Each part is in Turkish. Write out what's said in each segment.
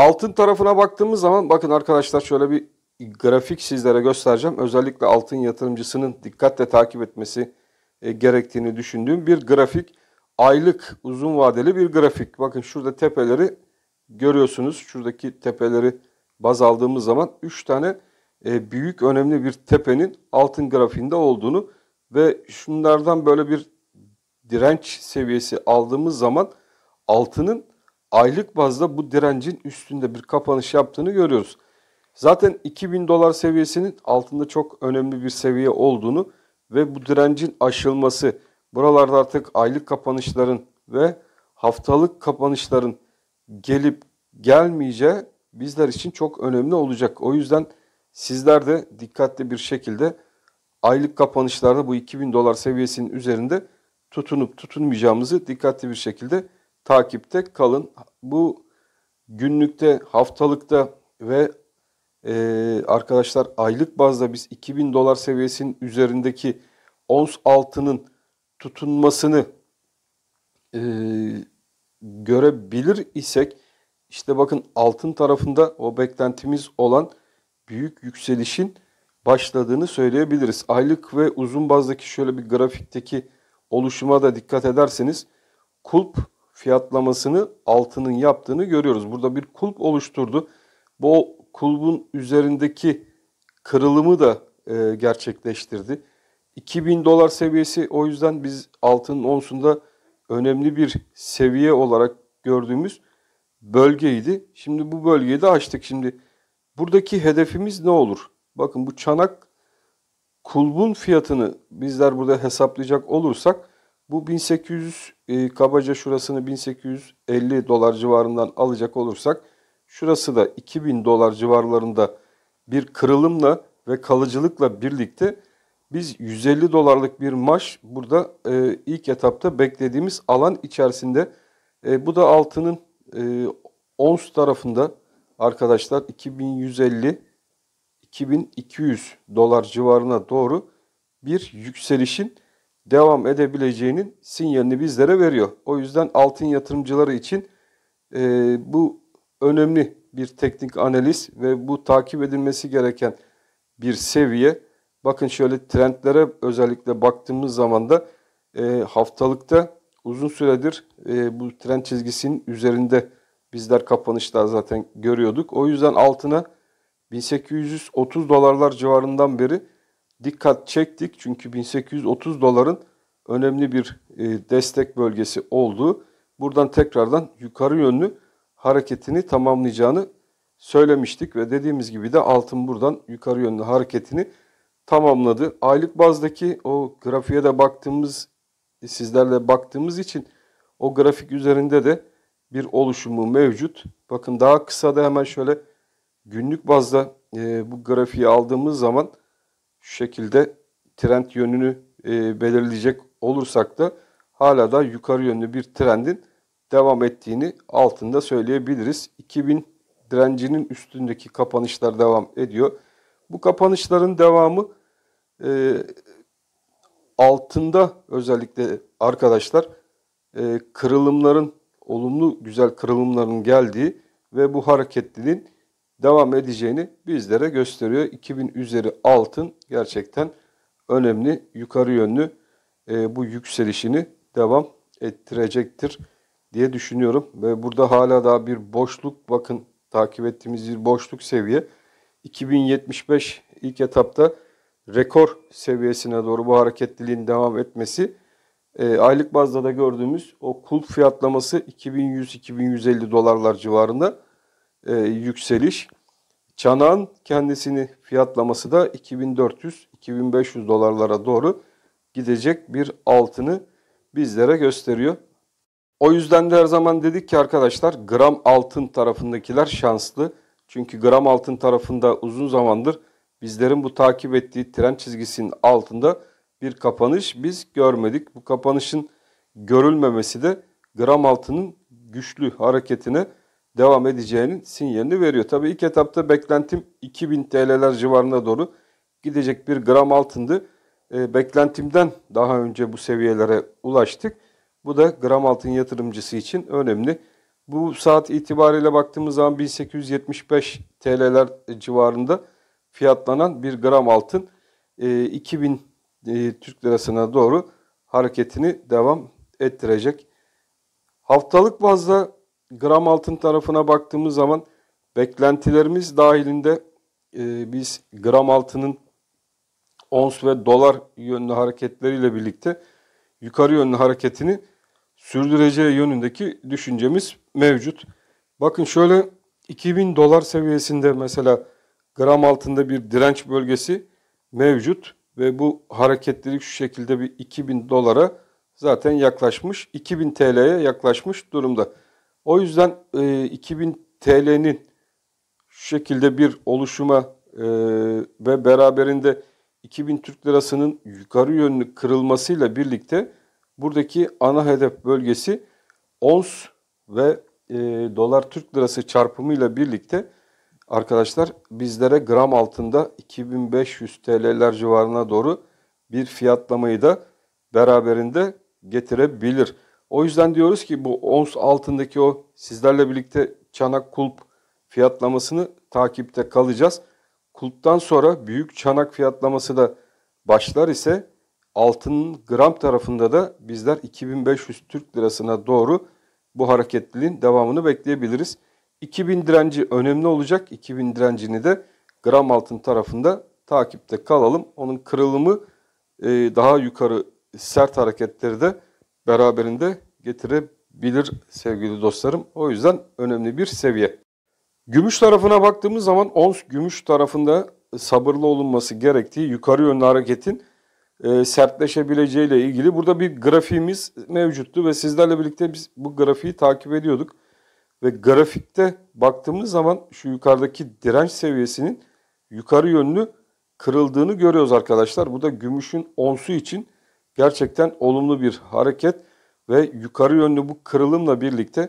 Altın tarafına baktığımız zaman bakın arkadaşlar şöyle bir grafik sizlere göstereceğim. Özellikle altın yatırımcısının dikkatle takip etmesi e, gerektiğini düşündüğüm bir grafik. Aylık uzun vadeli bir grafik. Bakın şurada tepeleri görüyorsunuz. Şuradaki tepeleri baz aldığımız zaman 3 tane e, büyük önemli bir tepenin altın grafiğinde olduğunu ve şunlardan böyle bir direnç seviyesi aldığımız zaman altının aylık bazda bu direncin üstünde bir kapanış yaptığını görüyoruz. Zaten 2000 dolar seviyesinin altında çok önemli bir seviye olduğunu ve bu direncin aşılması buralarda artık aylık kapanışların ve haftalık kapanışların gelip gelmeyeceği bizler için çok önemli olacak. O yüzden sizler de dikkatli bir şekilde aylık kapanışlarda bu 2000 dolar seviyesinin üzerinde tutunup tutunmayacağımızı dikkatli bir şekilde takipte kalın. Bu günlükte, haftalıkta ve e, arkadaşlar aylık bazda biz 2000 dolar seviyesinin üzerindeki ons altının tutunmasını e, görebilir isek işte bakın altın tarafında o beklentimiz olan büyük yükselişin başladığını söyleyebiliriz. Aylık ve uzun bazdaki şöyle bir grafikteki oluşuma da dikkat ederseniz kulp fiyatlamasını altının yaptığını görüyoruz. Burada bir kulp oluşturdu. Bu kulbun üzerindeki kırılımı da e, gerçekleştirdi. 2000 dolar seviyesi o yüzden biz altının onsunda önemli bir seviye olarak gördüğümüz bölgeydi. Şimdi bu bölgeyi de açtık. Şimdi buradaki hedefimiz ne olur? Bakın bu çanak kulbun fiyatını bizler burada hesaplayacak olursak bu 1800 e, kabaca şurasını 1850 dolar civarından alacak olursak şurası da 2000 dolar civarlarında bir kırılımla ve kalıcılıkla birlikte biz 150 dolarlık bir maş burada e, ilk etapta beklediğimiz alan içerisinde e, bu da altının e, ons tarafında arkadaşlar 2150 2200 dolar civarına doğru bir yükselişin devam edebileceğinin sinyalini bizlere veriyor. O yüzden altın yatırımcıları için e, bu önemli bir teknik analiz ve bu takip edilmesi gereken bir seviye. Bakın şöyle trendlere özellikle baktığımız zaman da e, haftalıkta uzun süredir e, bu trend çizgisinin üzerinde bizler kapanışlar zaten görüyorduk. O yüzden altına 1830 dolarlar civarından beri dikkat çektik. Çünkü 1830 doların önemli bir e, destek bölgesi olduğu buradan tekrardan yukarı yönlü hareketini tamamlayacağını söylemiştik ve dediğimiz gibi de altın buradan yukarı yönlü hareketini tamamladı. Aylık bazdaki o grafiğe de baktığımız sizlerle baktığımız için o grafik üzerinde de bir oluşumu mevcut. Bakın daha kısa da hemen şöyle günlük bazda e, bu grafiği aldığımız zaman şu şekilde trend yönünü e, belirleyecek olursak da hala da yukarı yönlü bir trendin devam ettiğini altında söyleyebiliriz. 2000 direncinin üstündeki kapanışlar devam ediyor. Bu kapanışların devamı e, altında özellikle arkadaşlar e, kırılımların olumlu güzel kırılımların geldiği ve bu hareketlinin devam edeceğini bizlere gösteriyor. 2000 üzeri altın gerçekten önemli yukarı yönlü e, bu yükselişini devam ettirecektir diye düşünüyorum. Ve burada hala daha bir boşluk bakın takip ettiğimiz bir boşluk seviye. 2075 ilk etapta rekor seviyesine doğru bu hareketliliğin devam etmesi e, aylık bazda da gördüğümüz o kul fiyatlaması 2100-2150 dolarlar civarında e, yükseliş. Çanağın kendisini fiyatlaması da 2400-2500 dolarlara doğru gidecek bir altını bizlere gösteriyor. O yüzden de her zaman dedik ki arkadaşlar gram altın tarafındakiler şanslı. Çünkü gram altın tarafında uzun zamandır bizlerin bu takip ettiği tren çizgisinin altında bir kapanış biz görmedik. Bu kapanışın görülmemesi de gram altının güçlü hareketine devam edeceğinin sinyalini veriyor. Tabi ilk etapta beklentim 2000 TL'ler civarına doğru gidecek bir gram altındı. E, beklentimden daha önce bu seviyelere ulaştık. Bu da gram altın yatırımcısı için önemli. Bu saat itibariyle baktığımız zaman 1875 TL'ler civarında fiyatlanan bir gram altın e, ee, 2000 e, Türk lirasına doğru hareketini devam ettirecek. Haftalık bazda gram altın tarafına baktığımız zaman beklentilerimiz dahilinde e, biz gram altının ons ve dolar yönlü hareketleriyle birlikte yukarı yönlü hareketini sürdüreceği yönündeki düşüncemiz mevcut. Bakın şöyle 2000 dolar seviyesinde mesela gram altında bir direnç bölgesi mevcut ve bu hareketlilik şu şekilde bir 2000 dolara zaten yaklaşmış, 2000 TL'ye yaklaşmış durumda. O yüzden e, 2000 TL'nin şu şekilde bir oluşuma e, ve beraberinde 2000 Türk Lirası'nın yukarı yönlü kırılmasıyla birlikte buradaki ana hedef bölgesi ons ve e, dolar Türk Lirası çarpımıyla birlikte arkadaşlar bizlere gram altında 2500 TL'ler civarına doğru bir fiyatlamayı da beraberinde getirebilir. O yüzden diyoruz ki bu ons altındaki o sizlerle birlikte çanak kulp fiyatlamasını takipte kalacağız. Kulptan sonra büyük çanak fiyatlaması da başlar ise altının gram tarafında da bizler 2500 Türk lirasına doğru bu hareketliliğin devamını bekleyebiliriz. 2000 direnci önemli olacak. 2000 direncini de gram altın tarafında takipte kalalım. Onun kırılımı e, daha yukarı sert hareketleri de beraberinde getirebilir sevgili dostlarım. O yüzden önemli bir seviye. Gümüş tarafına baktığımız zaman ons gümüş tarafında sabırlı olunması gerektiği yukarı yönlü hareketin e, ile ilgili burada bir grafiğimiz mevcuttu ve sizlerle birlikte biz bu grafiği takip ediyorduk. Ve grafikte baktığımız zaman şu yukarıdaki direnç seviyesinin yukarı yönlü kırıldığını görüyoruz arkadaşlar. Bu da gümüşün onsu için gerçekten olumlu bir hareket ve yukarı yönlü bu kırılımla birlikte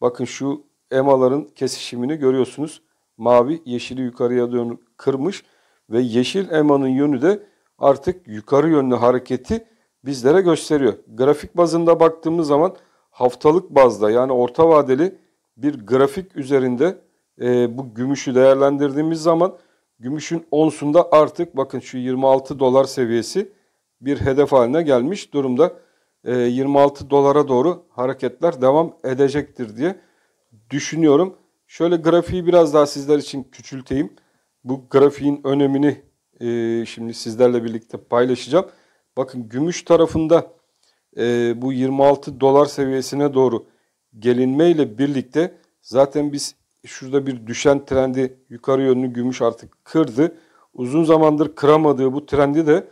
bakın şu emaların kesişimini görüyorsunuz. Mavi yeşili yukarıya doğru kırmış ve yeşil emanın yönü de artık yukarı yönlü hareketi bizlere gösteriyor. Grafik bazında baktığımız zaman haftalık bazda yani orta vadeli bir grafik üzerinde e, bu gümüşü değerlendirdiğimiz zaman gümüşün onsunda artık bakın şu 26 dolar seviyesi bir hedef haline gelmiş durumda. 26 ee, dolara doğru hareketler devam edecektir diye düşünüyorum. Şöyle grafiği biraz daha sizler için küçülteyim. Bu grafiğin önemini e, şimdi sizlerle birlikte paylaşacağım. Bakın gümüş tarafında e, bu 26 dolar seviyesine doğru gelinmeyle birlikte zaten biz şurada bir düşen trendi yukarı yönlü gümüş artık kırdı. Uzun zamandır kıramadığı bu trendi de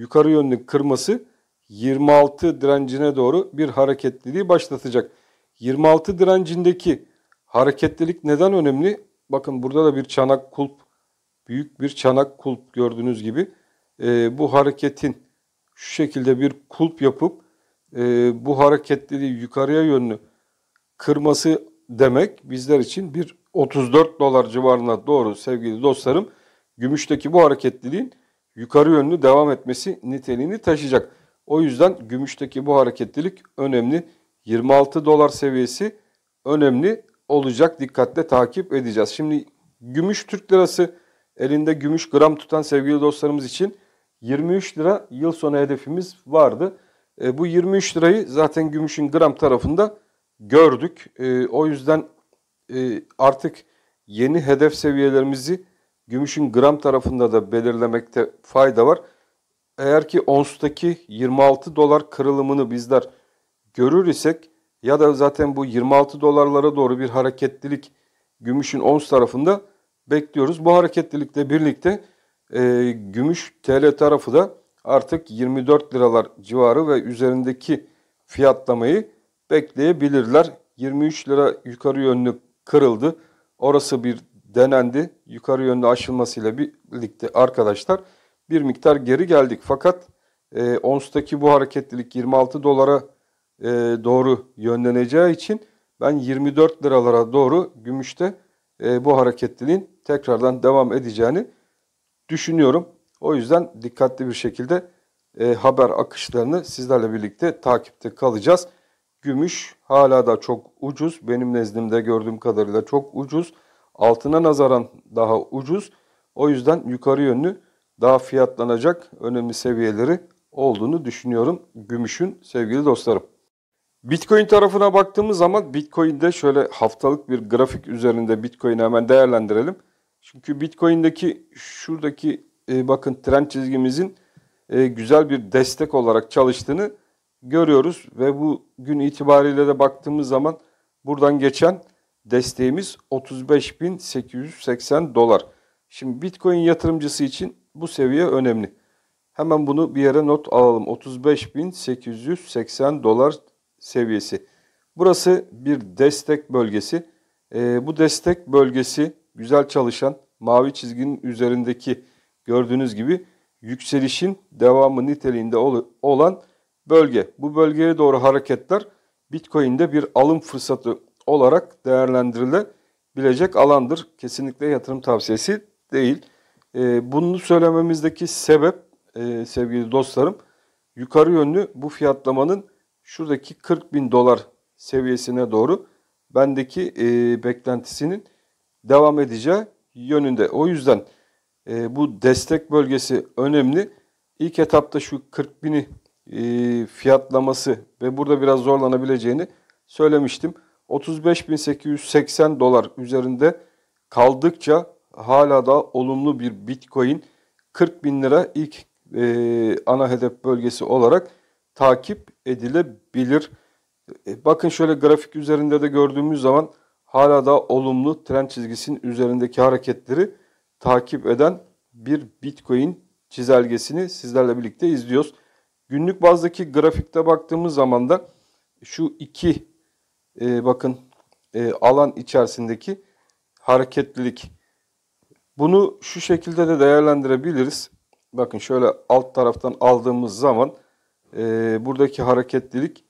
yukarı yönlü kırması 26 direncine doğru bir hareketliliği başlatacak. 26 direncindeki hareketlilik neden önemli? Bakın burada da bir çanak kulp, büyük bir çanak kulp gördüğünüz gibi. E, bu hareketin şu şekilde bir kulp yapıp e, bu hareketliliği yukarıya yönlü kırması demek bizler için bir 34 dolar civarına doğru sevgili dostlarım. Gümüşteki bu hareketliliğin yukarı yönlü devam etmesi niteliğini taşıyacak. O yüzden gümüşteki bu hareketlilik önemli. 26 dolar seviyesi önemli olacak. Dikkatle takip edeceğiz. Şimdi gümüş Türk lirası elinde gümüş gram tutan sevgili dostlarımız için 23 lira yıl sonu hedefimiz vardı. E, bu 23 lirayı zaten gümüşün gram tarafında gördük. E, o yüzden e, artık yeni hedef seviyelerimizi gümüşün gram tarafında da belirlemekte fayda var. Eğer ki onstaki 26 dolar kırılımını bizler görür isek ya da zaten bu 26 dolarlara doğru bir hareketlilik gümüşün ons tarafında bekliyoruz. Bu hareketlilikle birlikte e, gümüş TL tarafı da artık 24 liralar civarı ve üzerindeki fiyatlamayı bekleyebilirler. 23 lira yukarı yönlü kırıldı. Orası bir denendi. Yukarı yönde aşılmasıyla birlikte arkadaşlar bir miktar geri geldik. Fakat e, ONS'taki bu hareketlilik 26 dolara e, doğru yönleneceği için ben 24 liralara doğru gümüşte e, bu hareketliliğin tekrardan devam edeceğini düşünüyorum. O yüzden dikkatli bir şekilde e, haber akışlarını sizlerle birlikte takipte kalacağız. Gümüş hala da çok ucuz. Benim nezdimde gördüğüm kadarıyla çok ucuz altına nazaran daha ucuz. O yüzden yukarı yönlü daha fiyatlanacak önemli seviyeleri olduğunu düşünüyorum gümüşün sevgili dostlarım. Bitcoin tarafına baktığımız zaman Bitcoin'de şöyle haftalık bir grafik üzerinde Bitcoin'i hemen değerlendirelim. Çünkü Bitcoin'deki şuradaki e, bakın trend çizgimizin e, güzel bir destek olarak çalıştığını görüyoruz ve bu gün itibariyle de baktığımız zaman buradan geçen Desteğimiz 35.880 dolar. Şimdi Bitcoin yatırımcısı için bu seviye önemli. Hemen bunu bir yere not alalım. 35.880 dolar seviyesi. Burası bir destek bölgesi. E, bu destek bölgesi güzel çalışan mavi çizginin üzerindeki gördüğünüz gibi yükselişin devamı niteliğinde olan bölge. Bu bölgeye doğru hareketler Bitcoin'de bir alım fırsatı olarak değerlendirilebilecek alandır. Kesinlikle yatırım tavsiyesi değil. E, bunu söylememizdeki sebep e, sevgili dostlarım yukarı yönlü bu fiyatlamanın şuradaki 40 bin dolar seviyesine doğru bendeki e, beklentisinin devam edeceği yönünde. O yüzden e, bu destek bölgesi önemli. İlk etapta şu 40 bini e, fiyatlaması ve burada biraz zorlanabileceğini söylemiştim. 35.880 dolar üzerinde kaldıkça hala da olumlu bir bitcoin 40 bin lira ilk e, ana hedef bölgesi olarak takip edilebilir. E, bakın şöyle grafik üzerinde de gördüğümüz zaman hala da olumlu trend çizgisinin üzerindeki hareketleri takip eden bir bitcoin çizelgesini sizlerle birlikte izliyoruz. Günlük bazdaki grafikte baktığımız zaman da şu iki e, bakın e, alan içerisindeki hareketlilik. Bunu şu şekilde de değerlendirebiliriz. Bakın şöyle alt taraftan aldığımız zaman e, buradaki hareketlilik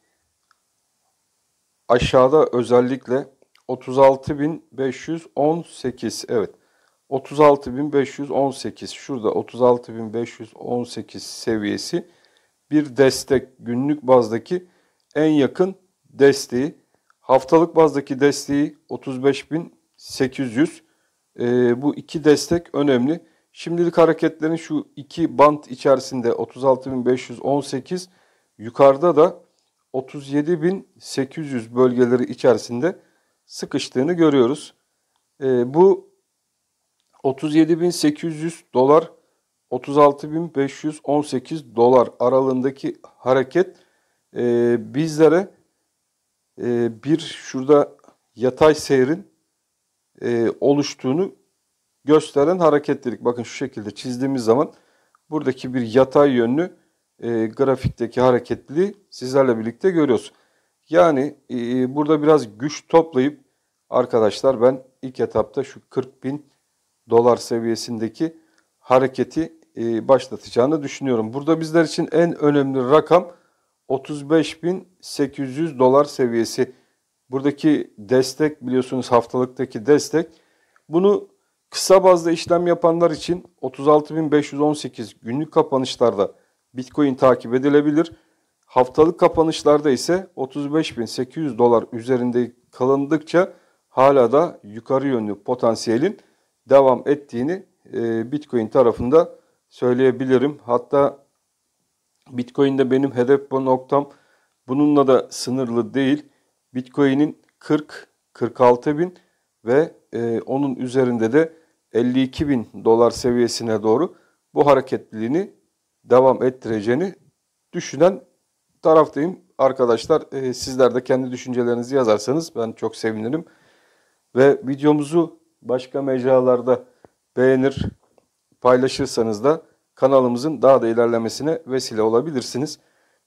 aşağıda özellikle 36.518 evet 36.518 şurada 36.518 seviyesi bir destek günlük bazdaki en yakın desteği Haftalık bazdaki desteği 35.800. E, ee, bu iki destek önemli. Şimdilik hareketlerin şu iki bant içerisinde 36.518 yukarıda da 37.800 bölgeleri içerisinde sıkıştığını görüyoruz. E, bu 37.800 dolar 36.518 dolar aralığındaki hareket e, bizlere e, bir şurada yatay seyrin e, oluştuğunu gösteren hareketlilik. Bakın şu şekilde çizdiğimiz zaman buradaki bir yatay yönlü e, grafikteki hareketliliği sizlerle birlikte görüyoruz. Yani e, burada biraz güç toplayıp arkadaşlar ben ilk etapta şu 40 bin dolar seviyesindeki hareketi e, başlatacağını düşünüyorum. Burada bizler için en önemli rakam 35.800 dolar seviyesi. Buradaki destek biliyorsunuz haftalıktaki destek. Bunu kısa bazda işlem yapanlar için 36.518 günlük kapanışlarda Bitcoin takip edilebilir. Haftalık kapanışlarda ise 35.800 dolar üzerinde kalındıkça hala da yukarı yönlü potansiyelin devam ettiğini e, Bitcoin tarafında söyleyebilirim. Hatta Bitcoin'de benim hedef ve noktam bununla da sınırlı değil. Bitcoin'in 40, 46 bin ve e, onun üzerinde de 52 bin dolar seviyesine doğru bu hareketliliğini devam ettireceğini düşünen taraftayım. Arkadaşlar e, sizler de kendi düşüncelerinizi yazarsanız ben çok sevinirim. Ve videomuzu başka mecralarda beğenir, paylaşırsanız da kanalımızın daha da ilerlemesine vesile olabilirsiniz.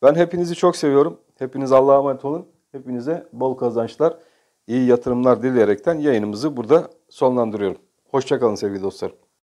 Ben hepinizi çok seviyorum. Hepiniz Allah'a emanet olun. Hepinize bol kazançlar, iyi yatırımlar dileyerekten yayınımızı burada sonlandırıyorum. Hoşçakalın sevgili dostlarım.